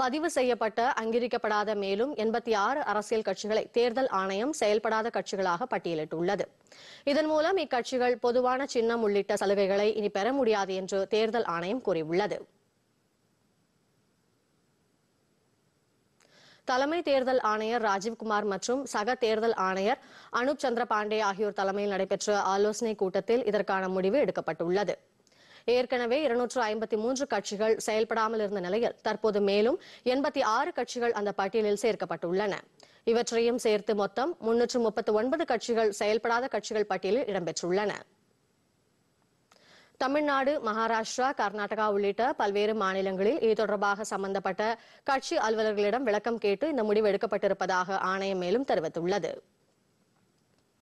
பதிவு செய்யப்பட்ட அங்கீகரிக்கப்படாத மேலும் எண்பத்தி ஆறு அரசியல் கட்சிகளை தேர்தல் ஆணையம் செயல்படாத கட்சிகளாக பட்டியலிட்டுள்ளது இதன் மூலம் இக்கட்சிகள் பொதுவான சின்னம் உள்ளிட்ட சலுகைகளை இனி பெற முடியாது என்று தேர்தல் ஆணையம் கூறியுள்ளது தலைமை தேர்தல் ஆணையர் ராஜீவ்குமார் மற்றும் சக தேர்தல் ஆணையர் அனுப் சந்திர பாண்டே ஆகியோர் தலைமையில் நடைபெற்ற ஆலோசனைக் கூட்டத்தில் இதற்கான முடிவு எடுக்கப்பட்டுள்ளது ஏற்கனவே இருநூற்று ஐம்பத்தி மூன்று கட்சிகள் செயல்படாமல் இருந்த நிலையில் தற்போது மேலும் எண்பத்தி ஆறு கட்சிகள் அந்த பட்டியலில் சேர்க்கப்பட்டுள்ளன இவற்றையும் சேர்த்து மொத்தம் முன்னூற்று முப்பத்தி ஒன்பது கட்சிகள் செயல்படாத கட்சிகள் பட்டியலில் இடம்பெற்றுள்ளன தமிழ்நாடு மகாராஷ்டிரா கர்நாடகா உள்ளிட்ட பல்வேறு மாநிலங்களில் இது தொடர்பாக சம்பந்தப்பட்ட கட்சி அலுவலர்களிடம் விளக்கம் கேட்டு இந்த முடிவு எடுக்கப்பட்டிருப்பதாக ஆணையம் மேலும் தெரிவித்துள்ளது